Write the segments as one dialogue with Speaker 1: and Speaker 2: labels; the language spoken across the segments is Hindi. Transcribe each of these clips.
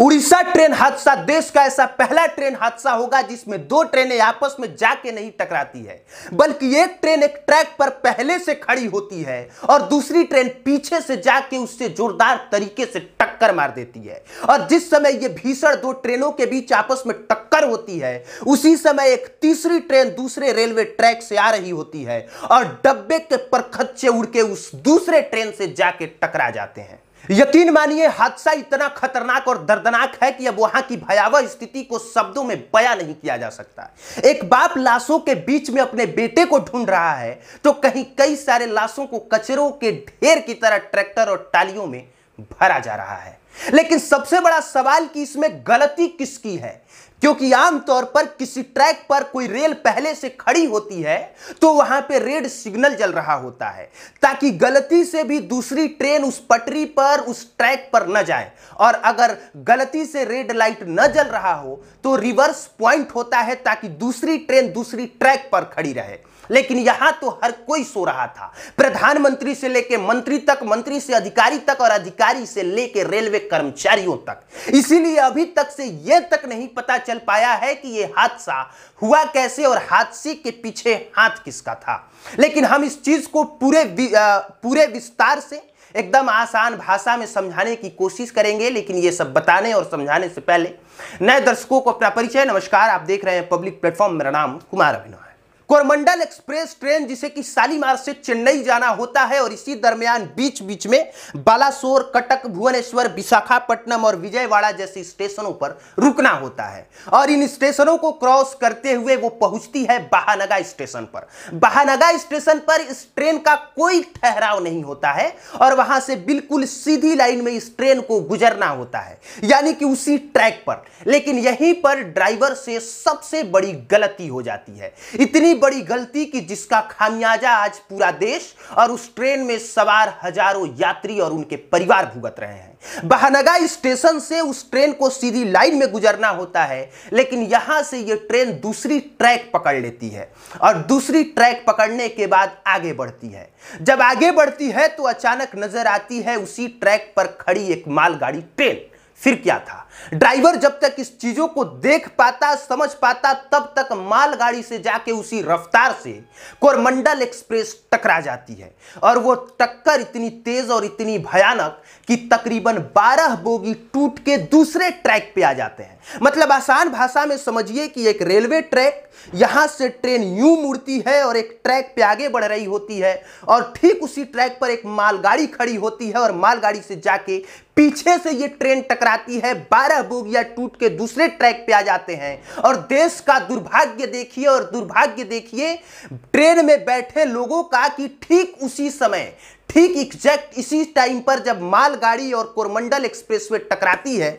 Speaker 1: उड़ीसा ट्रेन हादसा देश का ऐसा पहला ट्रेन हादसा होगा जिसमें दो ट्रेनें आपस में जाके नहीं टकराती है बल्कि एक ट्रेन एक ट्रैक पर पहले से खड़ी होती है और दूसरी ट्रेन पीछे से जाके उससे जोरदार तरीके से टक्कर मार देती है और जिस समय यह भीषण दो ट्रेनों के बीच आपस में टक्कर होती है उसी समय एक तीसरी ट्रेन दूसरे रेलवे ट्रैक से आ रही होती है और डब्बे के परखच्चे उड़ के उस दूसरे ट्रेन से जाके टकरा जाते हैं यकीन मानिए हादसा इतना खतरनाक और दर्दनाक है कि अब वहां की भयावह स्थिति को शब्दों में बयां नहीं किया जा सकता एक बाप लाशों के बीच में अपने बेटे को ढूंढ रहा है तो कहीं कई सारे लाशों को कचरों के ढेर की तरह ट्रैक्टर और टालियों में भरा जा रहा है लेकिन सबसे बड़ा सवाल कि इसमें गलती किसकी है क्योंकि आमतौर पर किसी ट्रैक पर कोई रेल पहले से खड़ी होती है तो वहां पे रेड सिग्नल जल रहा होता है ताकि गलती से भी दूसरी ट्रेन उस पटरी पर उस ट्रैक पर न जाए और अगर गलती से रेड लाइट न जल रहा हो तो रिवर्स पॉइंट होता है ताकि दूसरी ट्रेन दूसरी ट्रैक पर खड़ी रहे लेकिन यहां तो हर कोई सो रहा था प्रधानमंत्री से लेकर मंत्री तक मंत्री से अधिकारी तक और अधिकारी से लेकर रेलवे कर्मचारियों तक इसीलिए अभी तक से यह तक नहीं पता चल पाया है कि यह हादसा हुआ कैसे और हादसे के पीछे हाथ किसका था लेकिन हम इस चीज को पूरे आ, पूरे विस्तार से एकदम आसान भाषा में समझाने की कोशिश करेंगे लेकिन ये सब बताने और समझाने से पहले नए दर्शकों को अपना परिचय नमस्कार आप देख रहे हैं पब्लिक प्लेटफॉर्म मेरा नाम कुमार अभिनव कोरमंडल एक्सप्रेस ट्रेन जिसे कि शालीमार से चेन्नई जाना होता है और इसी दरमियान बीच बीच में बालासोर कटक भुवनेश्वर विशाखापट्टनम और विजयवाड़ा जैसे स्टेशनों पर रुकना होता है और इन स्टेशनों को क्रॉस करते हुए वो पहुंचती है बहानगा स्टेशन पर बहानगा स्टेशन पर इस ट्रेन का कोई ठहराव नहीं होता है और वहां से बिल्कुल सीधी लाइन में इस ट्रेन को गुजरना होता है यानी कि उसी ट्रैक पर लेकिन यहीं पर ड्राइवर से सबसे बड़ी गलती हो जाती है इतनी बड़ी गलती कि जिसका खामियाजा आज पूरा देश और उस ट्रेन में सवार हजारों यात्री और उनके परिवार भुगत रहे हैं बहनगा स्टेशन से उस ट्रेन को सीधी लाइन में गुजरना होता है लेकिन यहां से यह ट्रेन दूसरी ट्रैक पकड़ लेती है और दूसरी ट्रैक पकड़ने के बाद आगे बढ़ती है जब आगे बढ़ती है तो अचानक नजर आती है उसी ट्रैक पर खड़ी एक मालगाड़ी ट्रेन फिर क्या था ड्राइवर जब तक इस चीजों को देख पाता समझ पाता तब तक मालगाड़ी से जाके उसी रफ्तार से कोरमंडल एक्सप्रेस टकरा जाती है और वो टक्कर इतनी तेज और इतनी भयानक कि तकरीबन 12 बोगी टूट के दूसरे ट्रैक पे आ जाते हैं मतलब आसान भाषा में समझिए कि एक रेलवे ट्रैक यहां से ट्रेन यू मुड़ती है और एक ट्रैक पे आगे बढ़ रही होती है और ठीक उसी ट्रैक पर एक मालगाड़ी खड़ी होती है और मालगाड़ी से जाके पीछे से ये ट्रेन टकराती है बारह बोगिया टूट के दूसरे ट्रैक पे आ जाते हैं और देश का दुर्भाग्य देखिए और दुर्भाग्य देखिए ट्रेन में बैठे लोगों का कि ठीक उसी समय ठीक एग्जैक्ट इसी टाइम पर जब मालगाड़ी और कोरमंडल एक्सप्रेसवे टकराती है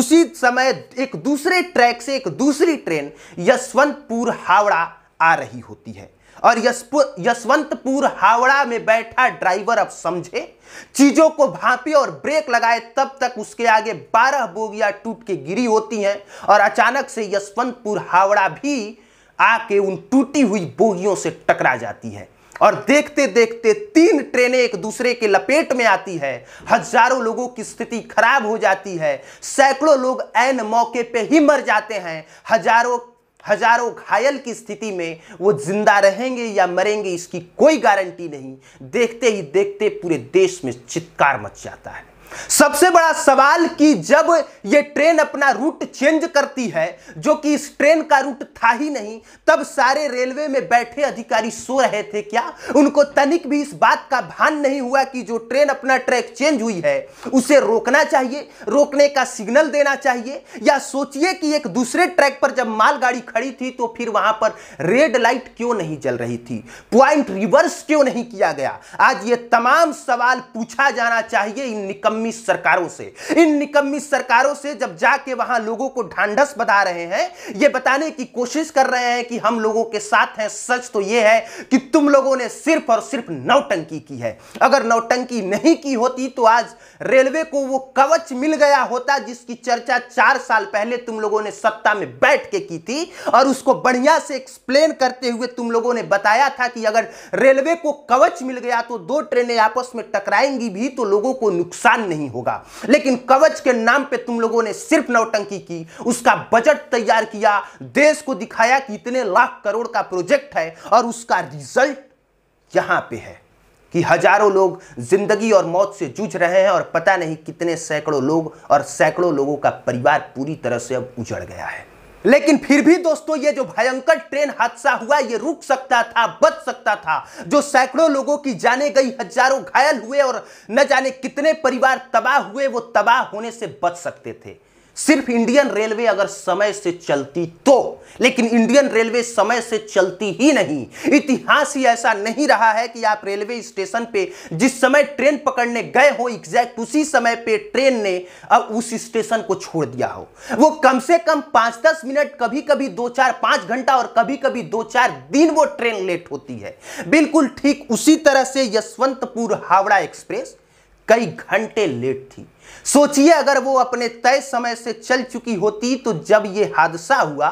Speaker 1: उसी समय एक दूसरे ट्रैक से एक दूसरी ट्रेन यशवंतपुर हावड़ा आ रही होती है और यशवंतपुर हावड़ा में बैठा ड्राइवर अब समझे चीजों को भापी और ब्रेक लगाए तब तक उसके आगे बारह बोगियां टूट के गिरी होती हैं और अचानक से यशवंतपुर हावड़ा भी आके उन टूटी हुई बोगियों से टकरा जाती है और देखते देखते तीन ट्रेनें एक दूसरे के लपेट में आती है हजारों लोगों की स्थिति खराब हो जाती है सैकड़ों लोग ऐन मौके पे ही मर जाते हैं हजारों हजारों घायल की स्थिति में वो जिंदा रहेंगे या मरेंगे इसकी कोई गारंटी नहीं देखते ही देखते पूरे देश में चित्कार मच जाता है सबसे बड़ा सवाल कि जब यह ट्रेन अपना रूट चेंज करती है जो कि इस ट्रेन का रूट था ही नहीं तब सारे रेलवे में बैठे अधिकारी सो रहे थे क्या उनको तनिक भी इस बात का भान नहीं हुआ कि जो ट्रेन अपना ट्रैक चेंज हुई है उसे रोकना चाहिए रोकने का सिग्नल देना चाहिए या सोचिए कि एक दूसरे ट्रैक पर जब मालगाड़ी खड़ी थी तो फिर वहां पर रेड लाइट क्यों नहीं जल रही थी पॉइंट रिवर्स क्यों नहीं किया गया आज ये तमाम सवाल पूछा जाना चाहिए इन निकम्मे निकम्मी सरकारों से इन निकम्मी सरकारों से जब जाके वहां लोगों को ढांढस बता रहे हैं ये बताने की कोशिश कर रहे हैं कि हम लोगों के साथ हैं सच तो ये है कि तुम लोगों ने सिर्फ और सिर्फ नौटंकी की है अगर नौटंकी नहीं की होती तो आज रेलवे को वो कवच मिल गया होता जिसकी चर्चा चार साल पहले तुम लोगों ने सत्ता में बैठ के की थी और उसको बढ़िया से एक्सप्लेन करते हुए तुम लोगों ने बताया था कि अगर रेलवे को कवच मिल गया तो दो ट्रेनें आपस में टकराएंगी भी तो लोगों को नुकसान नहीं होगा लेकिन कवच के नाम पे तुम लोगों ने सिर्फ नौटंकी की उसका बजट तैयार किया देश को दिखाया कि इतने लाख करोड़ का प्रोजेक्ट है और उसका रिजल्ट यहां पे है कि हजारों लोग जिंदगी और मौत से जूझ रहे हैं और पता नहीं कितने सैकड़ों लोग और सैकड़ों लोगों का परिवार पूरी तरह से अब उजड़ गया है लेकिन फिर भी दोस्तों ये जो भयंकर ट्रेन हादसा हुआ ये रुक सकता था बच सकता था जो सैकड़ों लोगों की जाने गई हजारों घायल हुए और न जाने कितने परिवार तबाह हुए वो तबाह होने से बच सकते थे सिर्फ इंडियन रेलवे अगर समय से चलती तो लेकिन इंडियन रेलवे समय से चलती ही नहीं इतिहास ही ऐसा नहीं रहा है कि आप रेलवे स्टेशन पे जिस समय ट्रेन पकड़ने गए हो एग्जैक्ट उसी समय पे ट्रेन ने अब उस स्टेशन को छोड़ दिया हो वो कम से कम पांच दस मिनट कभी कभी दो चार पांच घंटा और कभी कभी दो चार दिन वो ट्रेन लेट होती है बिल्कुल ठीक उसी तरह से यशवंतपुर हावड़ा एक्सप्रेस कई घंटे लेट थी सोचिए अगर वो अपने तय समय से चल चुकी होती तो जब ये हादसा हुआ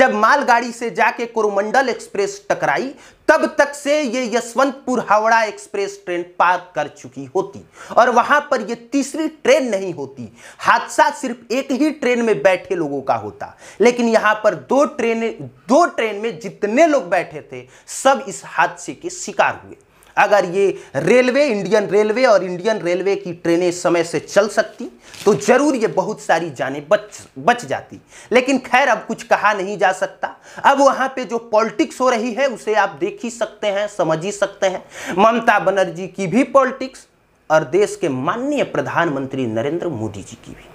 Speaker 1: जब मालगाड़ी से जाके कोरोमंडल एक्सप्रेस टकराई तब तक से ये यशवंतपुर हावड़ा एक्सप्रेस ट्रेन पार कर चुकी होती और वहां पर ये तीसरी ट्रेन नहीं होती हादसा सिर्फ एक ही ट्रेन में बैठे लोगों का होता लेकिन यहां पर दो ट्रेन दो ट्रेन में जितने लोग बैठे थे सब इस हादसे के शिकार हुए अगर ये रेलवे इंडियन रेलवे और इंडियन रेलवे की ट्रेनें समय से चल सकती तो ज़रूर ये बहुत सारी जानें बच बच जाती लेकिन खैर अब कुछ कहा नहीं जा सकता अब वहाँ पे जो पॉलिटिक्स हो रही है उसे आप देख ही सकते हैं समझ ही सकते हैं ममता बनर्जी की भी पॉलिटिक्स और देश के माननीय प्रधानमंत्री नरेंद्र मोदी जी की भी